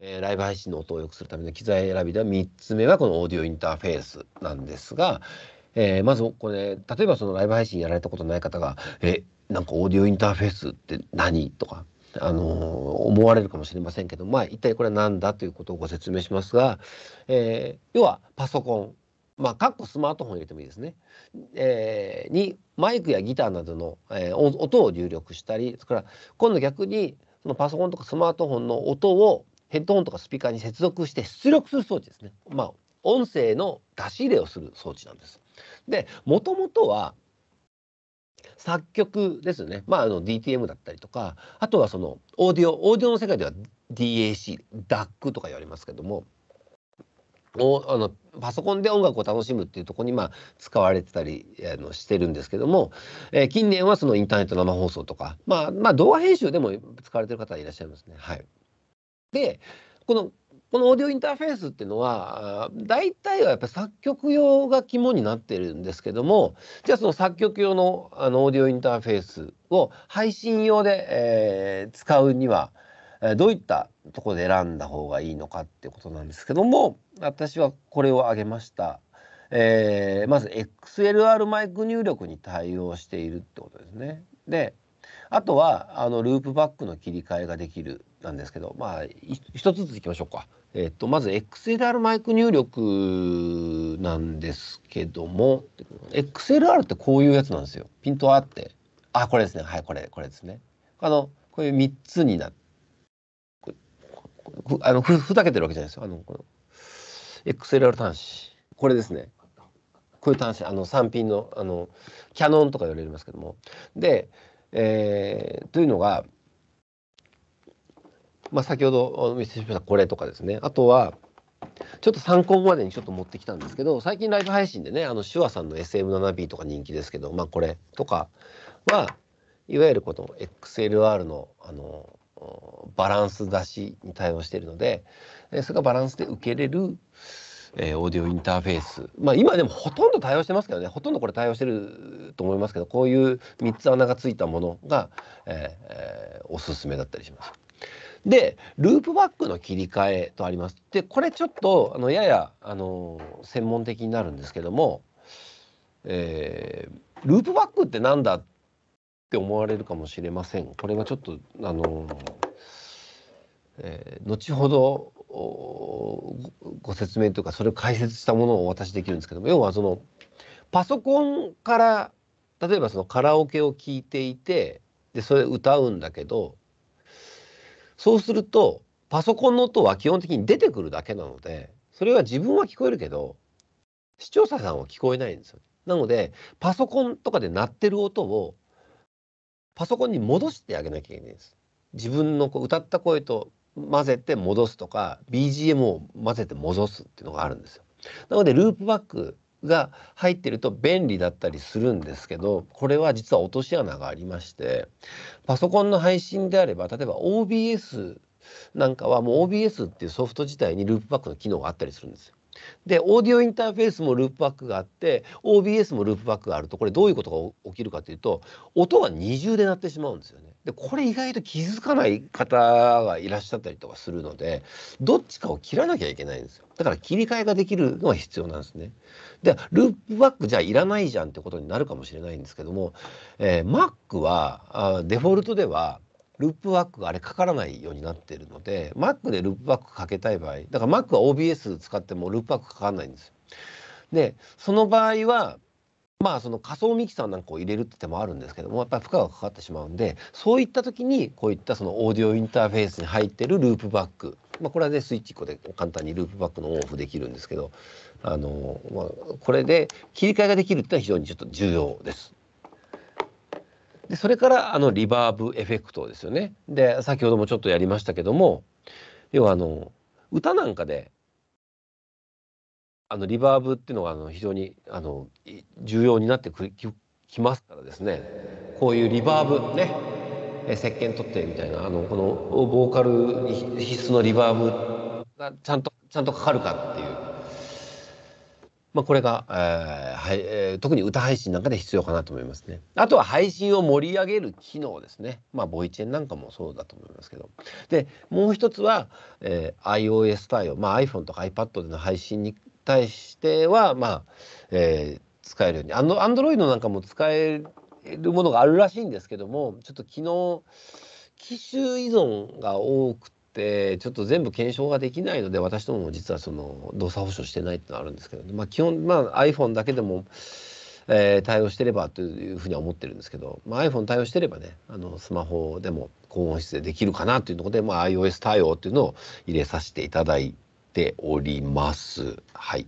えー、ライブ配信の音を良くするための機材選びでは3つ目はこのオーディオインターフェースなんですが、えー、まずこれ例えばそのライブ配信やられたことない方が「えなんかオーディオインターフェースって何?」とか。あのー、思われるかもしれませんけど、まあ、一体これは何だということをご説明しますが、えー、要はパソコンまあ、かっこスマートフォン入れてもいいですね。えー、にマイクやギターなどの、えー、音を入力したりそれから今度逆にそのパソコンとかスマートフォンの音をヘッドホンとかスピーカーに接続して出力する装置ですね。まあ、音声の出し入れをする装置なんです。で、もともとは作曲ですね。まあ、あの DTM だったりとか、あとはそのオーディオ、オーディオの世界では DAC、DAC とか言われますけども、おあのパソコンで音楽を楽しむっていうとこに、まあ、使われてたりあのしてるんですけども、えー、近年はそのインターネット生放送とか、まあ、まあ動画編集でも使われてる方いらっしゃいますね。はいでこのこのオーディオインターフェースっていうのは大体はやっぱ作曲用が肝になってるんですけどもじゃあその作曲用のあのオーディオインターフェースを配信用で、えー、使うにはどういったところで選んだ方がいいのかってことなんですけども私はこれを挙げました。えー、まず XLR マイク入力に対応しているってことですね。であとはあのループバックの切り替えができるなんですけど、まあ、一つずついきましょうか。えっと、まず XLR マイク入力なんですけども、XLR ってこういうやつなんですよ。ピントあって。あ、これですね。はい、これ、これですね。あの、こういう3つになって、あのふふざけてるわけじゃないですよ。あの、この XLR 端子。これですね。こういう端子、あの、3ピンの、あの、キャノンとか言われますけども。で、えー、というのが、まあ、先ほどお見せしましたこれとかですねあとはちょっと参考までにちょっと持ってきたんですけど最近ライブ配信でねあの手話さんの SM7B とか人気ですけど、まあ、これとかはいわゆるこの XLR のあのバランス出しに対応しているのでそれがバランスで受けれる、えー、オーディオインターフェースまあ今でもほとんど対応してますけどねほとんどこれ対応してると思いますけどこういう3つ穴がついたものが、えーえおすすめだったりします。で、ループバックの切り替えとあります。で、これちょっと、あの、やや、あの、専門的になるんですけども、えー、ループバックってなんだって思われるかもしれません。これはちょっと、あの、えー、後ほどご説明というか、それを解説したものをお渡しできるんですけども、要はその、パソコンから、例えばそのカラオケを聴いていて、で、それ歌うんだけど、そうするとパソコンの音は基本的に出てくるだけなのでそれは自分は聞こえるけど視聴者さんは聞こえないんですよ。なのでパソコンとかで鳴ってる音をパソコンに戻してあげなきゃいけないです。自分の歌った声と混ぜて戻すとか BGM を混ぜて戻すっていうのがあるんですよ。なのでループバックが入ってると便利だったりするんですけどこれは実は落とし穴がありましてパソコンの配信であれば例えば OBS なんかはもう OBS っていうソフト自体にループバックの機能があったりするんですよ。でオーディオインターフェースもループバックがあって OBS もループバックがあるとこれどういうことが起きるかというと音が二重で鳴ってしまうんですよね。でこれ意外と気づかない方がいらっしゃったりとかするのでどっちかを切らなきゃいけないんですよだから切り替えができるのは必要なんですねでループバックじゃいらないじゃんってことになるかもしれないんですけども、えー、Mac はあデフォルトではループバックがあれかからないようになってるので Mac でループバックかけたい場合だから Mac は OBS 使ってもループバックかからないんですよでその場合はまあその仮想ミキサーなんかを入れるって手もあるんですけどもやっぱり負荷がかかってしまうんでそういった時にこういったそのオーディオインターフェースに入ってるループバック、まあ、これはねスイッチ1個で簡単にループバックのオンオフできるんですけどあの、まあ、これで切り替えができるってのは非常にちょっと重要です。でそれからあのリバーブエフェクトですよね。で先ほどもちょっとやりましたけども要はあの歌なんかであのリバーブっていうのがあの非常にあの重要になってくきますからですねこういうリバーブね石鹸取ってみたいなあのこのボーカル必須のリバーブがちゃんとちゃんとかかるかっていう、まあ、これが、えーはいえー、特に歌配信なんかで必要かなと思いますね。あとは配信を盛り上げる機能ですね。まあボイチェンなんかもそうだと思いますけど。でもう一つは、えー、iOS 対応、まあ、iPhone とか iPad での配信に対しては、まあえー、使えるように、アンドロイドなんかも使えるものがあるらしいんですけども、ちょっと昨日機種依存が多くて、ちょっと全部検証ができないので、私どもも実はその動作保証してないっていうのはあるんですけど、ね、まあ、基本、まあ、iPhone だけでも、えー、対応してればというふうには思ってるんですけど、まあ、iPhone 対応してればねあのスマホでも高音質でできるかなというところで、まあ、iOS 対応っていうのを入れさせていただいております。はい。